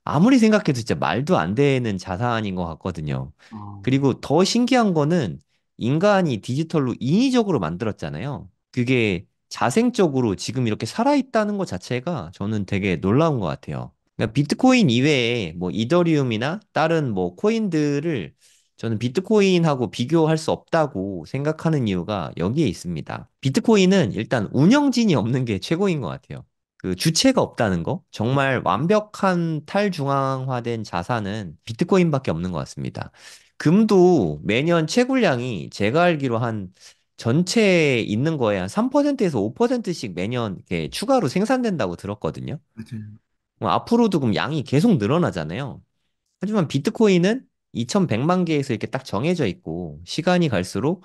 아무리 생각해도 진짜 말도 안 되는 자산인 것 같거든요. 어. 그리고 더 신기한 거는 인간이 디지털로 인위적으로 만들었잖아요. 그게 자생적으로 지금 이렇게 살아있다는 것 자체가 저는 되게 놀라운 것 같아요. 그러니까 비트코인 이외에 뭐 이더리움이나 다른 뭐 코인들을 저는 비트코인하고 비교할 수 없다고 생각하는 이유가 여기에 있습니다. 비트코인은 일단 운영진이 없는 게 최고인 것 같아요. 그 주체가 없다는 거, 정말 완벽한 탈중앙화된 자산은 비트코인밖에 없는 것 같습니다. 금도 매년 채굴량이 제가 알기로 한 전체에 있는 거에 한 3%에서 5%씩 매년 이렇게 추가로 생산된다고 들었거든요. 맞아요. 뭐 앞으로도 그럼 양이 계속 늘어나잖아요. 하지만 비트코인은 2100만 개에서 이렇게 딱 정해져 있고 시간이 갈수록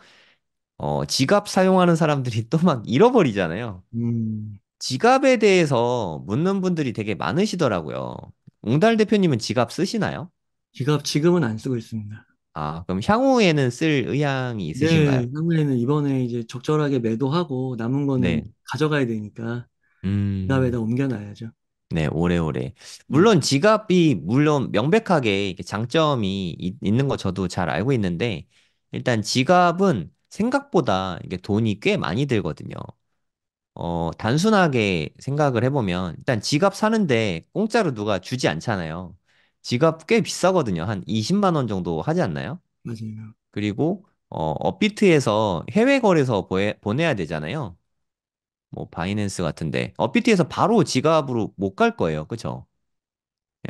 어, 지갑 사용하는 사람들이 또 막 잃어버리잖아요. 음. 지갑에 대해서 묻는 분들이 되게 많으시더라고요. 웅달 대표님은 지갑 쓰시나요? 지갑 지금은 안 쓰고 있습니다. 아, 그럼 향후에는 쓸 의향이 네, 있으신가요? 향후에는 이번에 이제 적절하게 매도하고 남은 거는 네. 가져가야 되니까 지갑에다 음. 옮겨놔야죠. 네, 오래오래. 음. 물론 네. 지갑이, 물론 명백하게 장점이 이- 있는 거 저도 잘 알고 있는데, 일단 지갑은 생각보다 이게 돈이 꽤 많이 들거든요. 어, 단순하게 생각을 해보면, 일단 지갑 사는데 공짜로 누가 주지 않잖아요. 지갑 꽤 비싸거든요. 한 20만 원 정도 하지 않나요? 맞아요. 그리고 어, 업비트에서 해외 거래소 보내, 보내야 되잖아요. 뭐 바이낸스 같은데 업비트에서 바로 지갑으로 못 갈 거예요. 그쵸?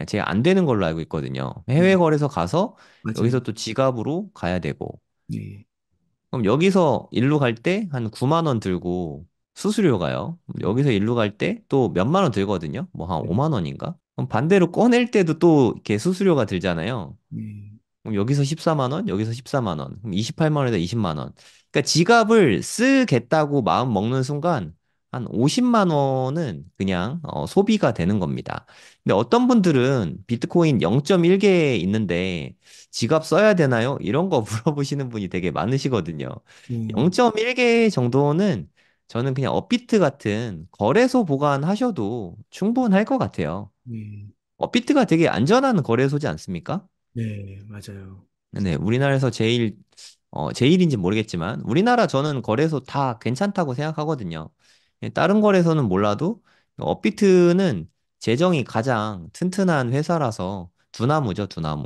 예, 제가 안 되는 걸로 알고 있거든요. 해외 음. 거래소 가서 맞아요. 여기서 또 지갑으로 가야 되고. 네. 그럼 여기서 일로 갈 때 한 9만 원 들고 수수료 가요. 여기서 일로 갈 때 또 몇만 원 들거든요. 뭐 한 5만 원인가? 반대로 꺼낼 때도 또 이렇게 수수료가 들잖아요. 네. 그럼 여기서 14만 원, 여기서 14만 원, 28만 원에서 20만 원. 그러니까 지갑을 쓰겠다고 마음 먹는 순간 한 50만 원은 그냥 어, 소비가 되는 겁니다. 근데 어떤 분들은 비트코인 0.1개 있는데 지갑 써야 되나요? 이런 거 물어보시는 분이 되게 많으시거든요. 음. 0.1개 정도는 저는 그냥 업비트 같은 거래소 보관하셔도 충분할 것 같아요. 네. 어, 비트가 되게 안전한 거래소지 않습니까? 네, 맞아요. 네, 우리나라에서 제일 어, 제일인지 모르겠지만 우리나라 저는 거래소 다 괜찮다고 생각하거든요. 예, 다른 거래소는 몰라도 업비트는 어, 재정이 가장 튼튼한 회사라서 두나무죠, 두나무.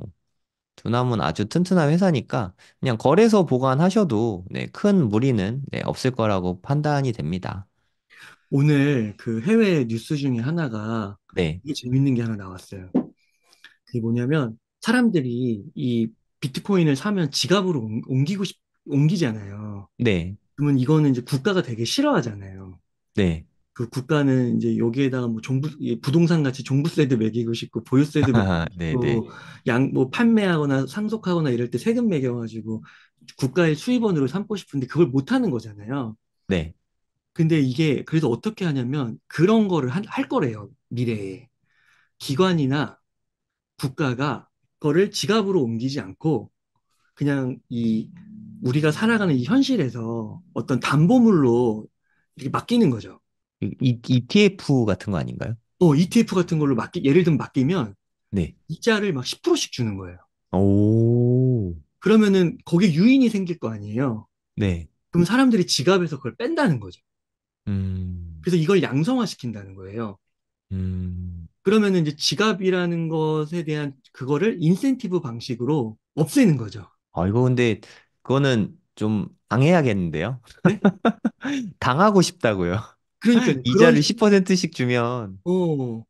두나무는 아주 튼튼한 회사니까 그냥 거래소 보관하셔도 네, 큰 무리는 네, 없을 거라고 판단이 됩니다. 오늘 그 해외 뉴스 중에 하나가 네. 이게 재밌는 게 하나 나왔어요. 그게 뭐냐면 사람들이 이 비트코인을 사면 지갑으로 옮기고 싶, 옮기잖아요. 네. 그러면 이거는 이제 국가가 되게 싫어하잖아요. 네. 그 국가는 이제 여기에다가 뭐 정부 부동산 같이 종부세도 매기고 싶고 보유세도 매기고 네, 네. 양뭐 판매하거나 상속하거나 이럴 때 세금 매겨가지고 국가의 수입원으로 삼고 싶은데 그걸 못 하는 거잖아요. 네. 근데 이게 그래서 어떻게 하냐면 그런 거를 할 거래요. 미래에 기관이나 국가가 그거를 지갑으로 옮기지 않고 그냥 이 우리가 살아가는 이 현실에서 어떤 담보물로 이렇게 맡기는 거죠. ETF 같은 거 아닌가요? 어, ETF 같은 걸로 맡기 예를 들면 맡기면 네. 이자를 막 10%씩 주는 거예요. 오. 그러면은 거기에 유인이 생길 거 아니에요. 네. 그럼 사람들이 지갑에서 그걸 뺀다는 거죠. 음. 그래서 이걸 양성화시킨다는 거예요. 음. 그러면 이제 지갑이라는 것에 대한 그거를 인센티브 방식으로 없애는 거죠. 아, 이거 근데 그거는 좀 당해야겠는데요? 네? 당하고 싶다고요. 그러니까 이자를 그런... 10%씩 주면. 어.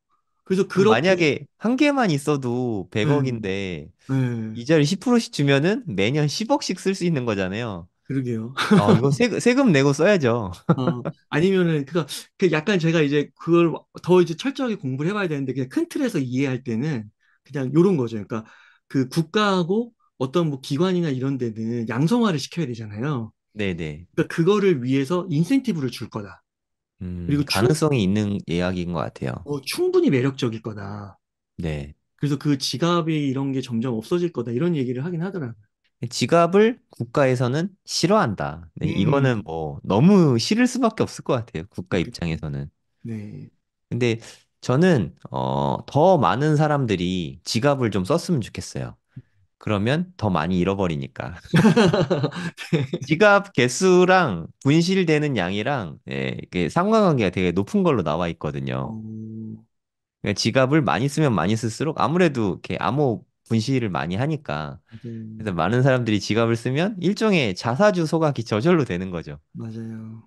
그래서 그렇게... 만약에 한 개만 있어도 100억인데 네. 네. 이자를 10%씩 주면은 매년 10억씩 쓸 수 있는 거잖아요. 그러게요. 어, 이거 세금, 세금 내고 써야죠. 어, 아니면은 그니까 그 약간 제가 이제 그걸 더 이제 철저하게 공부를 해봐야 되는데 그냥 큰 틀에서 이해할 때는 그냥 요런 거죠. 그러니까 그 국가하고 어떤 뭐 기관이나 이런 데는 양성화를 시켜야 되잖아요. 네네. 그러니까 그거를 위해서 인센티브를 줄 거다. 음, 그리고 가능성이 있는 예약인것 같아요. 어, 충분히 매력적일 거다. 네. 그래서 그 지갑이 이런 게 점점 없어질 거다 이런 얘기를 하긴 하더라고요. 지갑을 국가에서는 싫어한다. 네, 음. 이거는 뭐 너무 싫을 수밖에 없을 것 같아요. 국가 그 입장에서는. 네. 근데 저는 어, 더 많은 사람들이 지갑을 좀 썼으면 좋겠어요. 그러면 더 많이 잃어버리니까. 지갑 개수랑 분실되는 양이랑 예, 이 상관관계가 되게 높은 걸로 나와 있거든요. 그러니까 지갑을 많이 쓰면 많이 쓸수록 아무래도 이렇게 암호 분실을 많이 하니까 맞아요. 그래서 네. 많은 사람들이 지갑을 쓰면 일종의 자사주 소각이 저절로 되는 거죠. 맞아요.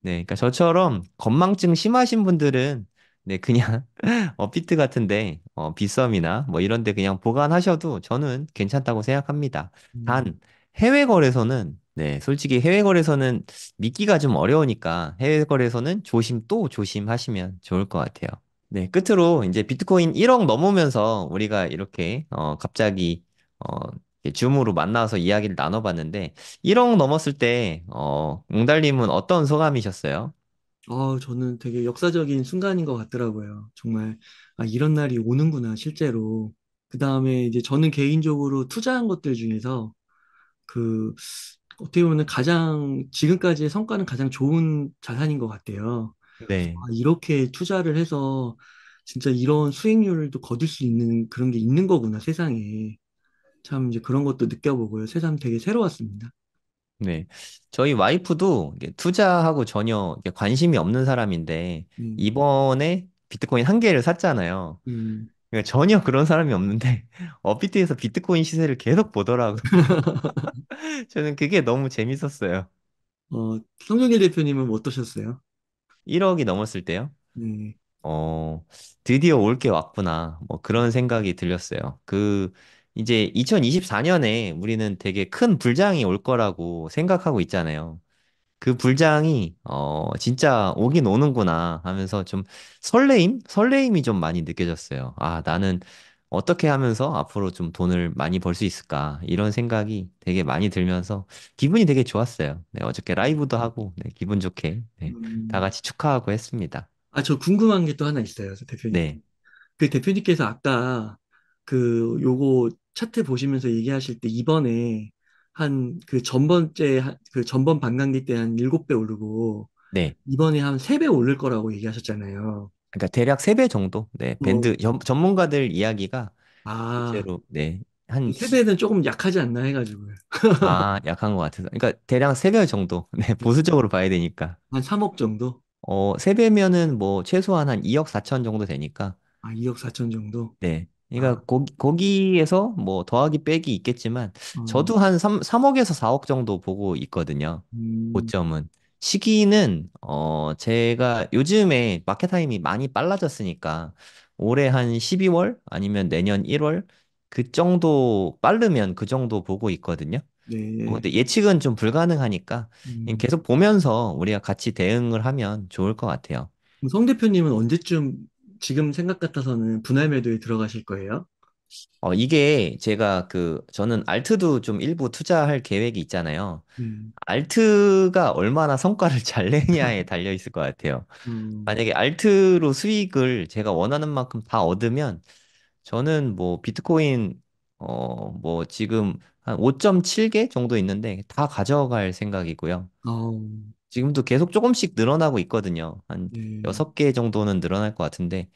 네, 그러니까 저처럼 건망증 심하신 분들은 네 그냥 업비트 같은데 어, 빗썸이나 뭐 이런데 그냥 보관하셔도 저는 괜찮다고 생각합니다. 음. 단 해외 거래소는 네 솔직히 해외 거래소는 믿기가 좀 어려우니까 해외 거래소는 조심 또 조심하시면 좋을 것 같아요. 네, 끝으로 이제 비트코인 1억 넘으면서 우리가 이렇게 어, 갑자기 어, 줌으로 만나서 이야기를 나눠봤는데 1억 넘었을 때 어, 웅달님은 어떤 소감이셨어요? 어, 저는 되게 역사적인 순간인 것 같더라고요. 정말, 아, 이런 날이 오는구나, 실제로. 그 다음에 이제 저는 개인적으로 투자한 것들 중에서 그, 어떻게 보면 가장, 지금까지의 성과는 가장 좋은 자산인 것 같아요. 네. 아, 이렇게 투자를 해서 진짜 이런 수익률도 거둘 수 있는 그런 게 있는 거구나, 세상에. 참 이제 그런 것도 느껴보고요. 세상 되게 새로웠습니다. 네. 저희 와이프도 투자하고 전혀 관심이 없는 사람인데, 음. 이번에 비트코인 한 개를 샀잖아요. 음. 그러니까 전혀 그런 사람이 없는데, 업비트에서 비트코인 시세를 계속 보더라고요. 저는 그게 너무 재밌었어요. 어, 성종일 대표님은 어떠셨어요? 1억이 넘었을 때요? 네. 어, 드디어 올 게 왔구나. 뭐 그런 생각이 들렸어요. 그, 이제 2024년에 우리는 되게 큰 불장이 올 거라고 생각하고 있잖아요. 그 불장이, 어, 진짜 오긴 오는구나 하면서 좀 설레임? 설레임이 좀 많이 느껴졌어요. 아, 나는 어떻게 하면서 앞으로 좀 돈을 많이 벌 수 있을까 이런 생각이 되게 많이 들면서 기분이 되게 좋았어요. 네, 어저께 라이브도 하고 네, 기분 좋게 네, 다 음. 같이 축하하고 했습니다. 아, 저 궁금한 게 또 하나 있어요, 대표님. 네, 그 대표님께서 아까 그 요거 차트 보시면서 얘기하실 때 이번에 한 그 전번째 그 전번 반감기 때 한7배 오르고 네, 이번에 한3배 오를 거라고 얘기하셨잖아요. 그러니까 대략 3배 정도. 네, 밴드 전- 어. 전문가들 이야기가 아, 실제로 네. 한 세배는 조금 약하지 않나 해가지고요. 아, 약한 것 같아서. 그러니까 대략 3배 정도. 네, 네, 보수적으로 봐야 되니까. 한 3억 정도? 어, 3배면은 뭐 최소한 한 2억 4천 정도 되니까. 아, 2억 4천 정도? 네. 아. 그러니까 거기, 거기에서 뭐 더하기 빼기 있겠지만 어. 저도 한 3, 3억에서 4억 정도 보고 있거든요. 음, 고점은. 시기는 어 제가 요즘에 마켓 타임이 많이 빨라졌으니까 올해 한 12월 아니면 내년 1월 그 정도 빠르면 그 정도 보고 있거든요. 뭐 네. 근데 예측은 좀 불가능하니까 음. 계속 보면서 우리가 같이 대응을 하면 좋을 것 같아요. 그성 대표님은 언제쯤 지금 생각 같아서는 분할 매도에 들어가실 거예요? 어, 이게 제가 그, 저는 알트도 좀 일부 투자할 계획이 있잖아요. 음, 알트가 얼마나 성과를 잘 내냐에 달려 있을 것 같아요. 음, 만약에 알트로 수익을 제가 원하는 만큼 다 얻으면 저는 뭐 비트코인, 어, 뭐 지금 한 5.7개 정도 있는데 다 가져갈 생각이고요. 어. 지금도 계속 조금씩 늘어나고 있거든요. 한 네, 6개 정도는 늘어날 것 같은데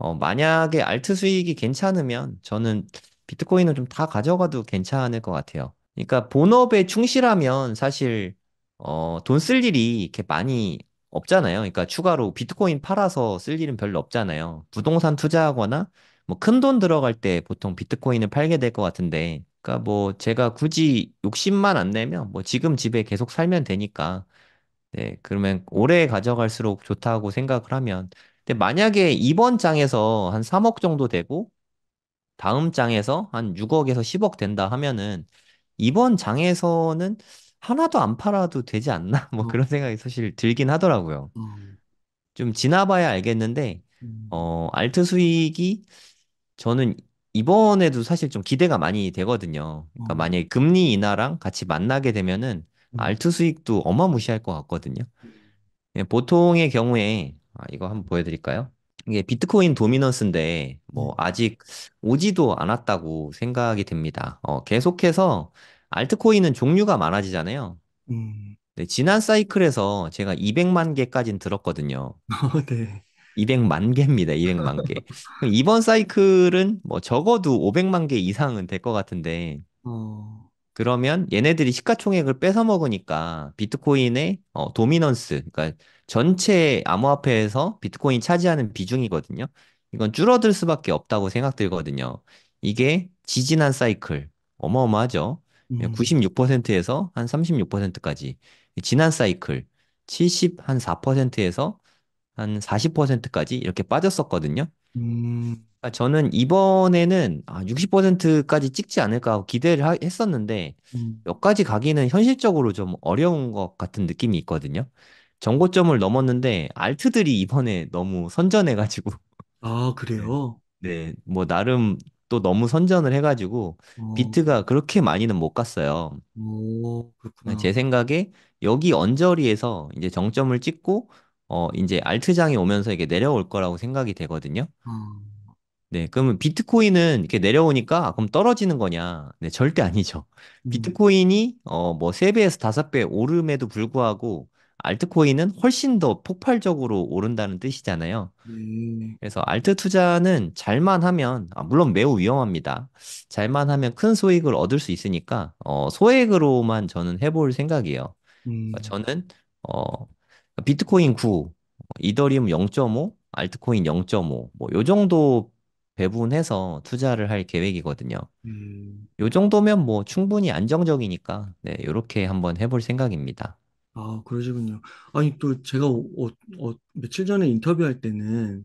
어, 만약에 알트 수익이 괜찮으면 저는 비트코인을 좀 다 가져가도 괜찮을 것 같아요. 그러니까 본업에 충실하면 사실 어, 돈 쓸 일이 이렇게 많이 없잖아요. 그러니까 추가로 비트코인 팔아서 쓸 일은 별로 없잖아요. 부동산 투자하거나 뭐 큰 돈 들어갈 때 보통 비트코인을 팔게 될 것 같은데, 그러니까 뭐 제가 굳이 욕심만 안 내면 뭐 지금 집에 계속 살면 되니까, 네, 그러면 오래 가져갈수록 좋다고 생각을 하면 근데 만약에 이번 장에서 한 3억 정도 되고 다음 장에서 한 6억에서 10억 된다 하면은 이번 장에서는 하나도 안 팔아도 되지 않나? 뭐 어. 그런 생각이 사실 들긴 하더라고요. 어. 좀 지나봐야 알겠는데, 음. 어, 알트 수익이 저는 이번에도 사실 좀 기대가 많이 되거든요. 그러니까 어. 만약에 금리 인하랑 같이 만나게 되면은 음. 알트 수익도 어마무시할 것 같거든요. 예, 보통의 경우에 아, 이거 한번 보여드릴까요? 이게 비트코인 도미넌스인데 뭐 네. 아직 오지도 않았다고 생각이 됩니다. 어, 계속해서 알트코인은 종류가 많아지잖아요. 음. 네, 지난 사이클에서 제가 200만 개까지는 들었거든요. 어, 네. 200만 개입니다. 200만 개. 그럼 이번 사이클은 뭐 적어도 500만 개 이상은 될 것 같은데. 어. 그러면 얘네들이 시가총액을 뺏어 먹으니까 비트코인의 어, 도미넌스, 그러니까 전체 암호화폐에서 비트코인이 차지하는 비중이거든요. 이건 줄어들 수밖에 없다고 생각들거든요. 이게 지지난 사이클 어마어마하죠. 예, 음. 96%에서 한 36%까지 지난 사이클 70 한 4%에서 한 40%까지 이렇게 빠졌었거든요. 음. 그 저는 이번에는 아, 60%까지 찍지 않을까 하고 기대를 했었는데 음. 몇 가지 가기는 현실적으로 좀 어려운 것 같은 느낌이 있거든요. 정고점을 넘었는데 알트들이 이번에 너무 선전해가지고 아, 그래요? 네, 뭐 나름 또 너무 선전을 해가지고 어, 비트가 그렇게 많이는 못 갔어요. 오, 그렇구나. 제 생각에 여기 언저리에서 이제 정점을 찍고 어 이제 알트장이 오면서 이게 내려올 거라고 생각이 되거든요. 아. 네, 그러면 비트코인은 이렇게 내려오니까 아, 그럼 떨어지는 거냐? 네, 절대 아니죠. 음. 비트코인이 어 뭐 세배에서 다섯 배 오름에도 불구하고 알트코인은 훨씬 더 폭발적으로 오른다는 뜻이잖아요. 네. 그래서 알트 투자는 잘만 하면, 아, 물론 매우 위험합니다. 잘만 하면 큰 소익을 얻을 수 있으니까, 어, 소액으로만 저는 해볼 생각이에요. 그러니까 음. 저는, 어, 비트코인 9, 이더리움 0.5, 알트코인 0.5, 뭐, 요 정도 배분해서 투자를 할 계획이거든요. 음. 요 정도면 뭐 충분히 안정적이니까, 네, 요렇게 한번 해볼 생각입니다. 아, 그러시군요. 아니, 또 제가 어, 어, 어, 며칠 전에 인터뷰할 때는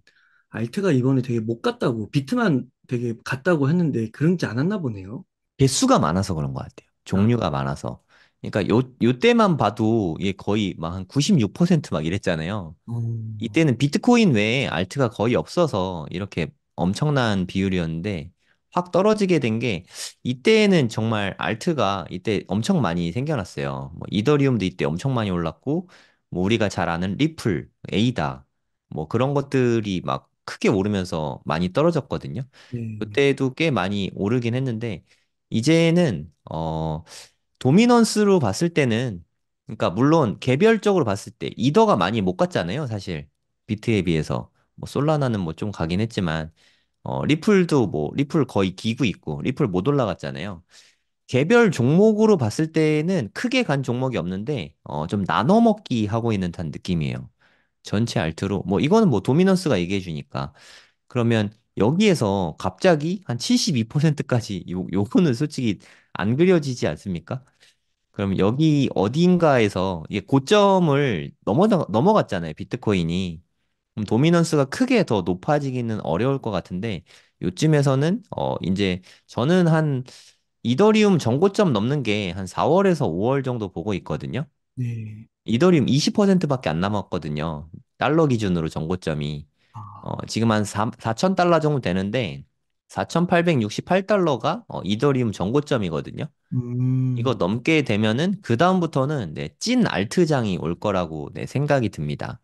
알트가 이번에 되게 못 갔다고, 비트만 되게 갔다고 했는데 그런지 않았나 보네요. 개수가 많아서 그런 것 같아요. 아, 종류가 많아서. 그러니까 요, 요 때만 봐도 이게 거의 막 한 96%막 이랬잖아요. 음, 이때는 비트코인 외에 알트가 거의 없어서 이렇게 엄청난 비율이었는데 확 떨어지게 된 게 이때는 정말 알트가 이때 엄청 많이 생겨났어요. 뭐 이더리움도 이때 엄청 많이 올랐고 뭐 우리가 잘 아는 리플, 에이다 뭐 그런 것들이 막 크게 오르면서 많이 떨어졌거든요. 음. 그때도 꽤 많이 오르긴 했는데 이제는 어 도미넌스로 봤을 때는 그러니까 물론 개별적으로 봤을 때 이더가 많이 못 갔잖아요, 사실 비트에 비해서 뭐 솔라나는 뭐 좀 가긴 했지만 어, 리플도 뭐, 리플 거의 기구 있고, 리플 못 올라갔잖아요. 개별 종목으로 봤을 때는 크게 간 종목이 없는데, 어, 좀 나눠 먹기 하고 있는 듯한 느낌이에요. 전체 알트로. 뭐, 이거는 뭐, 도미넌스가 얘기해 주니까. 그러면 여기에서 갑자기 한 72%까지 요, 요거는 솔직히 안 그려지지 않습니까? 그럼 여기 어딘가에서 이게 고점을 넘어, 넘어갔잖아요. 비트코인이. 도미넌스가 크게 더 높아지기는 어려울 것 같은데 요쯤에서는 어 이제 저는 한 이더리움 정고점 넘는 게 한 4월에서 5월 정도 보고 있거든요. 네. 이더리움 20%밖에 안 남았거든요. 달러 기준으로 정고점이 아. 어, 지금 한 4, 4천 달러 정도 되는데 4,868달러가 어, 이더리움 정고점이거든요. 음... 이거 넘게 되면은 그 다음부터는 네, 찐 알트장이 올 거라고 네, 생각이 듭니다.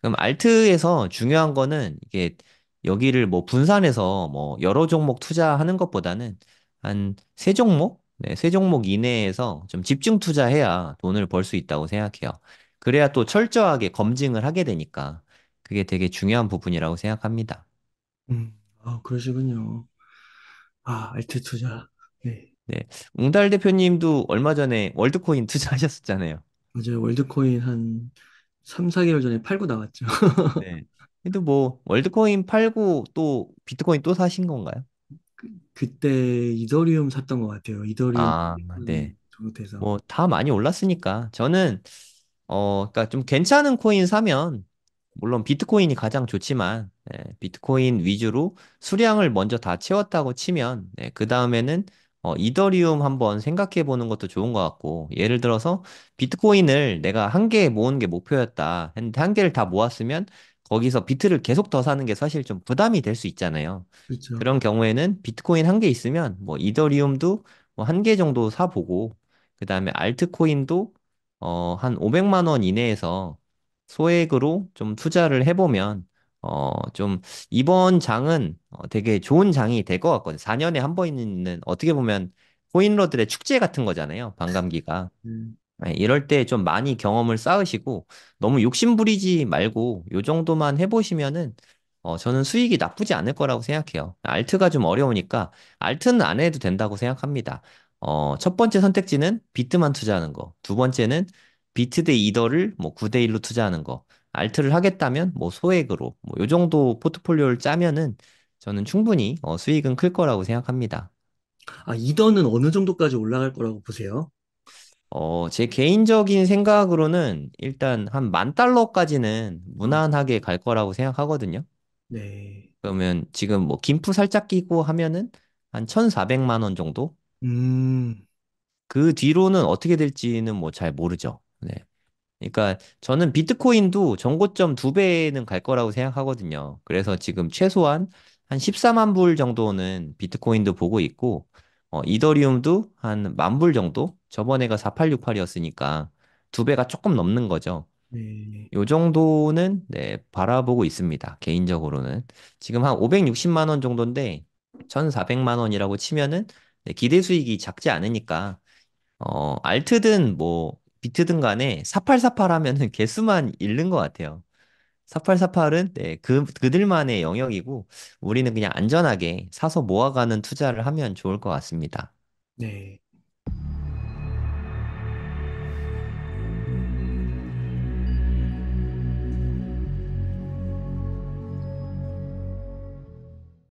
그럼 알트에서 중요한 거는 이게 여기를 뭐 분산해서 뭐 여러 종목 투자하는 것보다는 한 세 종목? 네, 세 종목 이내에서 좀 집중 투자해야 돈을 벌 수 있다고 생각해요. 그래야 또 철저하게 검증을 하게 되니까 그게 되게 중요한 부분이라고 생각합니다. 음, 아, 그러시군요. 아, 알트 투자. 네. 네. 웅달 대표님도 얼마 전에 월드코인 투자하셨었잖아요. 맞아요. 월드코인 한 3, 4개월 전에 팔고 나왔죠. 네. 그래뭐 월드코인 팔고 또 비트코인 또 사신 건가요? 그, 때 이더리움 샀던 것 같아요. 이더리움 아, 네. 잘못해서. 뭐 다 많이 올랐으니까 저는 어, 그러니까 좀 괜찮은 코인 사면 물론 비트코인이 가장 좋지만 예, 비트코인 위주로 수량을 먼저 다 채웠다고 치면 네, 그 다음에는 어, 이더리움 한번 생각해 보는 것도 좋은 것 같고, 예를 들어서 비트코인을 내가 한 개 모으는 게 목표였다. 했데한 개를 다 모았으면 거기서 비트를 계속 더 사는 게 사실 좀 부담이 될 수 있잖아요. 그렇죠. 그런 경우에는 비트코인 한 개 있으면 뭐 이더리움도 뭐한개 정도 사보고, 그 다음에 알트코인도 어, 한 500만 원 이내에서 소액으로 좀 투자를 해보면 어, 좀, 이번 장은 어, 되게 좋은 장이 될 것 같거든요. 4년에 한 번 있는, 어떻게 보면, 코인러들의 축제 같은 거잖아요. 반감기가. 음. 네, 이럴 때 좀 많이 경험을 쌓으시고, 너무 욕심 부리지 말고, 요 정도만 해보시면은, 어, 저는 수익이 나쁘지 않을 거라고 생각해요. 알트가 좀 어려우니까, 알트는 안 해도 된다고 생각합니다. 어, 첫 번째 선택지는 비트만 투자하는 거. 두 번째는 비트 뭐 대 이더를 뭐 9 대 1로 투자하는 거. 알트를 하겠다면 뭐 소액으로 뭐요 정도 포트폴리오를 짜면은 저는 충분히 어, 수익은 클 거라고 생각합니다. 아, 이더는 어느 정도까지 올라갈 거라고 보세요? 어, 제 개인적인 생각으로는 일단 한 만 달러까지는 무난하게 갈 거라고 생각하거든요. 네. 그러면 지금 뭐 김프 살짝 끼고 하면은 한 1,400만 원 정도? 음, 그 뒤로는 어떻게 될지는 뭐 잘 모르죠. 네. 그러니까 저는 비트코인도 전고점 두 배는 갈 거라고 생각하거든요. 그래서 지금 최소한 한 14만 불 정도는 비트코인도 보고 있고, 어, 이더리움도 한 만 불 정도? 저번에가 4868이었으니까 두 배가 조금 넘는 거죠. 네. 요 정도는 네, 바라보고 있습니다. 개인적으로는. 지금 한 560만 원 정도인데 1,400만 원이라고 치면은 네, 기대 수익이 작지 않으니까 어, 알트든 뭐 비트든 간에 4848 하면은 개수만 잃는 것 같아요. 4848은 네, 그, 그들만의 영역이고 우리는 그냥 안전하게 사서 모아가는 투자를 하면 좋을 것 같습니다. 네.